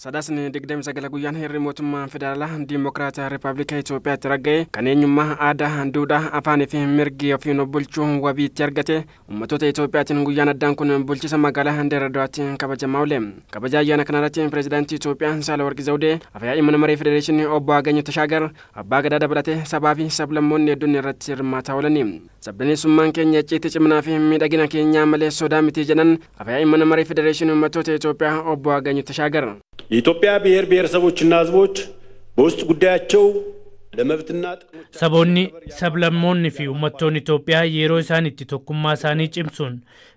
sadaasni digdami sagala guyyaan hirri mootummaa federaalaa diimokiraataa rippaabilika Itoophiyaatti ragga'e kan eenyummaa aadaa, duudhaa, afaanii fi mirgi ofiin bulchuu wabiitti argate uummattoota Itoophiyaatiin guyyaan addaan kun bulchisa magaalaa Handerado'aatti kabajamaa oole. Kabaja ayyaana kanarratti pireezidaantii Itoophiyaa Saalewarq Zawudee afyaa dhimma marii federeeshinii obbo Aganyoo Tashaagar abbaa gadaa dabalatee sabaa fi sablammoonni hedduun irratti hirmaataa oolani. Sabdaneessummaan keenya icciitti ciminaa fi miidhagina keenyaa malee sodaa miti jedhan afyaa dhimma marii federeeshinii uummattoota Itoophiyaa obbo Aganyoo Tashaagara. የኢትዮጵያ ብሔር ብሔረሰቦችና ሕዝቦች በውስጥ ጉዳያቸው ለመብትና saboonni sablamoonni fi uummattoonni Itoophiyaa yeroo isaaniitti tokkummaa isaanii cimsuun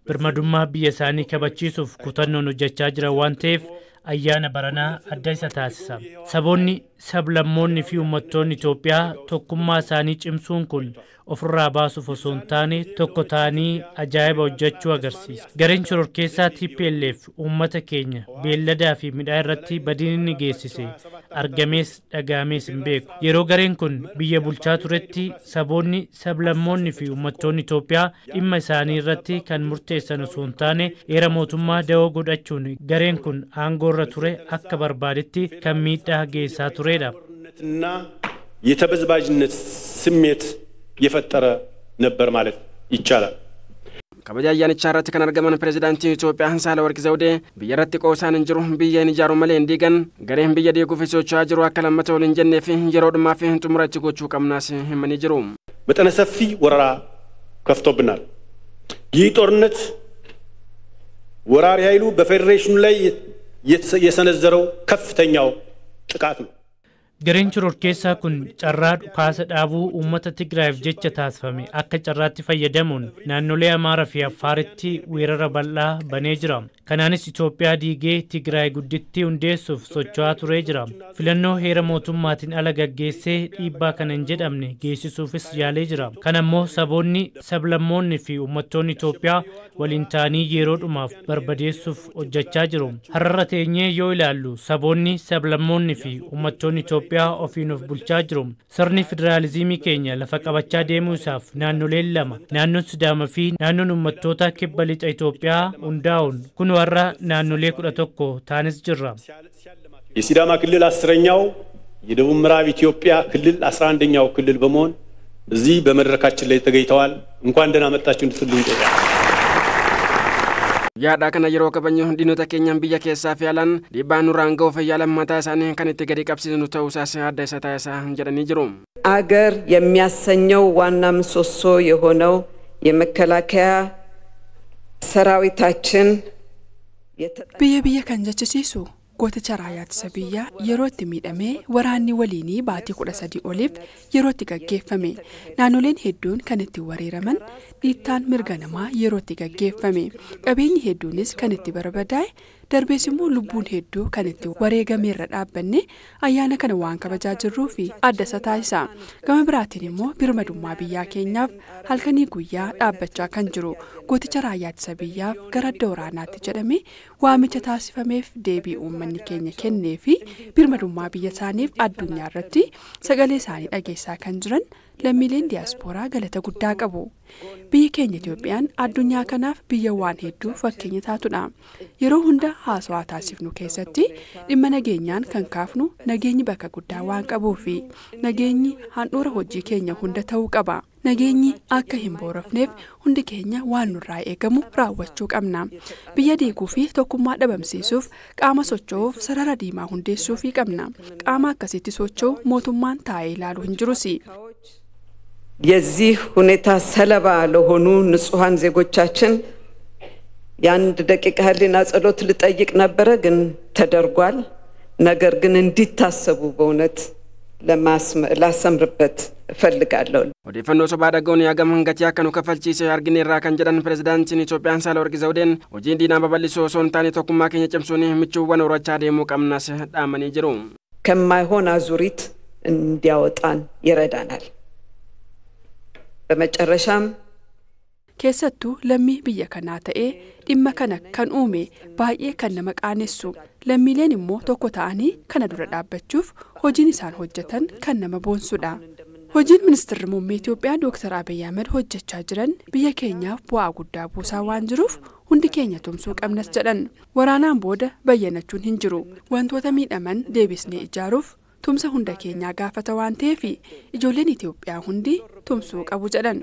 birmadummaa biyya isaanii kabachiisuuf kutannoon hojjechaa jiran waan ta'eef ayyaana baranaa adda isa taasisa. Saboonni sablammoonni fi uummattoonni Itoophiyaa tokkummaa isaanii cimsuun kun ofirraa baasuuf osoo hin taane tokko ta'anii ajaa'iba hojjechuu agarsiisa. Gareen shororkeessaa TPLF uummata keenya beelladaa fi midhaa irratti badin inni geessise argamees dhagaamees hin beeku. Yeroo gareen kun biyya bulchaa turetti saboonni sablammoonni fi uummattoonni Itoophiyaa dhimma isaanii irratti kan murteessan osoo hin taane eera mootummaa dahoo godhachuun gareen kun aangoo warra ture akka barbaadetti kan miidhaa geessaa turedha እና የተበዝባዥነት ስሜት የፈጠረ ነበር ማለት ይቻላል። kabaja ayyaanichaa irratti kan argaman pirezidaantiin Itoophiyaa Saalawarqi Zawudee biyya irratti qoosaan hin jiru biyya hin ijaaru malee hin diigan gareen biyya diiguuf socho'aa jiru akka lammata ol hin jennee fi yeroo dhummaa fi xumura itti gochuu qabnaas himanii jiru. መጠነ ሰፊ ወረራ ከፍቶብናል። ይህ ጦርነት ወራሪ ኃይሉ በፌዴሬሽኑ ላይ የሰነዘረው ከፍተኛው ጥቃት ነው። Gareenchiroor keessaa kun carraa dhukaasa dhaabuu uummata Tigraayiif jecha taasifame akka carraatti fayyadamuun naannolee Amaaraa fi Affaaritti weerara bal'aa banee jira. kanaanis Itoophiyaa diigee Tigraay gudditti hundeessuuf socho'aa turee jira. Filannoo heera mootummaatiin ala gaggeessee dhiibbaa kana hin jedhamne geessisuufis yaalee jira. Kana immoo saboonni sablammoonni fi uummattoonni Itoophiyaa waliin ta'anii yeroodhumaaf barbadeessuuf hojjechaa jiru. har'arra teenyee yoo ilaallu saboonni sablammoonni fi uummattoonni Itoophiyaa ofiin of bulchaa jiru. Sirni federaalizimii keenya lafa qabachaa deemuu isaaf naannoleen lama naannoon Sidaamaa fi naannoon uummattoota kibba lixa Itoophiyaa hundaa'uun kun warra naannolee kudha tokko taanis jirra። የሲዳማ ክልል አስረኛው የደቡብ ምዕራብ ኢትዮጵያ ክልል አስራ አንደኛው ክልል በመሆን እዚህ በመድረካችን ላይ ተገኝተዋል። እንኳን ደህና መጣችሁ እንድትሉ እንጠይቃለን። yaadhaa kana yeroo qabanyu diinota keenyan biyya keessaa fi dhiibbaan dhiibbaa nurraan ga'uuf yaalan mataa isaanii kan itti gadi qabsiisnu qabsiisu ta'uusaas adda isa taasisaa jedhanii jiru። አገር የሚያሰኘው ዋና ምሰሶ የሆነው የመከላከያ ሰራዊታችን Biyya biyya kan jechisiisu goota yaatisa biyyaa yeroo itti miidhamee waraanni waliinii baatii kudha sadii oliif yeroo itti gaggeeffame naannoleen hedduun kan ittiin weeraraman dhiittaan mirga namaa yeroo itti gaggeeffame qabeenyi hedduunis kan itti barbadaa'e darbees immoo lubbuun hedduu kan itti wareegameerra dhaabbanne ayyaana kana waan kabajaa jirruu fi adda isa taasisa gama biraatiin immoo birmadummaa biyyaa keenyaaf halkanii guyyaa dhaabbachaa kan jiru gooticha raayyaatisa biyyaaf gara adda waraanaatti jedhame waamicha taasifameef deebii uummanni keenya kennee fi birmadummaa biyya isaaniif addunyaa irratti sagalee isaanii dhageessaa kan jiran. lammiileen diyaaspooraa galata guddaa qabu keenya addunyaa kanaaf biyya waan hedduu fakkeenya yeroo hunda haasawaa taasifnu keessatti dhimma nageenyaan kan kaafnu nageenyi bakka guddaa waan fi nageenyi handhuura hojii keenya hunda ta'uu qaba. nageenyi akka hin boorofneef hundi keenya waan nurraa eegamu raawwachuu qabna biyya diiguu fi tokkummaa dhabamsiisuuf qaama socho'uuf sarara diimaa hundeessuufii qabna qaama akkasitti socho'u mootummaan taa'ee ilaalu hin jirus. salabaa lahonuu ሰለባ ለሆኑ ንጹሐን ዜጎቻችን የአንድ ደቂቃ ህሊና ጸሎት ልጠይቅ ነበረ፣ ግን ተደርጓል። ነገር ግን እንዲታሰቡ በእውነት ላሰምርበት እፈልጋለሁ። ወዴፈኖ ሶባ ደገውን ያገም ህንገቲያ ከኑ ከፈልቺሰ አርጊን ራ ከን ጀዳን ፕሬዚዳንትን ኢትዮጵያን ሳለወርቅ ዘውዴን ሆጂን ዲና በበሊሶ ሶንታን ታኔ ቶኩማ ኬኘ ጨምሶኒ ምችውወን ደሞ ቀምናስ ዳመኒ ጅሩ ከማይሆን አዙሪት እንዲያወጣን ይረዳናል። በመጨረሻም keessattuu lammii biyya kanaa ta'ee dhimma kana kan uume baay'ee kan nama qaanessu lammiileen immoo tokko ta'anii kana dura dhaabbachuuf hojiin isaan hojjetan kan nama boonsudha. hojiin ministeerri muummee itiyoophiyaa dooktar abiyyi ahmed hojjechaa jiran biyya keenyaaf bu'aa guddaa buusaa waan jiruuf hundi keenya tumsuu qabnas jedhan waraanaan booda bayyanachuun hin jiru wantoota miidhaman deebisnee ijaaruuf tumsa hunda keenyaa gaafata waan ta'eef ijoolleen itiyoophiyaa hundi tumsuu qabu jedhan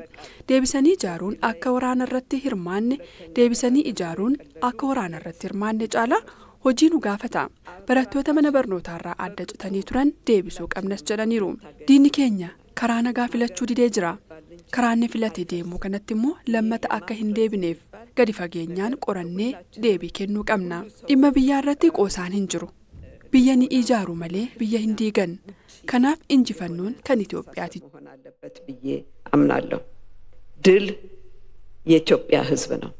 deebisanii ijaaruun akka waraana irratti hirmaanne deebisanii ijaaruun akka waraana irratti hirmaanne caalaa hojii nu gaafata barattoota mana barnootaa irraa adda citanii turan deebisuu qabnas jedhaniiru diinni keenya karaa nagaa filachuu didee jira karaanni filate deemuu kanatti immoo lammata akka hin deebineef gadi fageenyaan qorannee deebii kennuu qabna dhimma biyyaa irratti qoosaan hin jiru. biyya ni ijaaru malee biyya hin diigan kanaaf fannoon kan Itoophiyaati. Dil የኢትዮጵያ ሕዝብ ነው።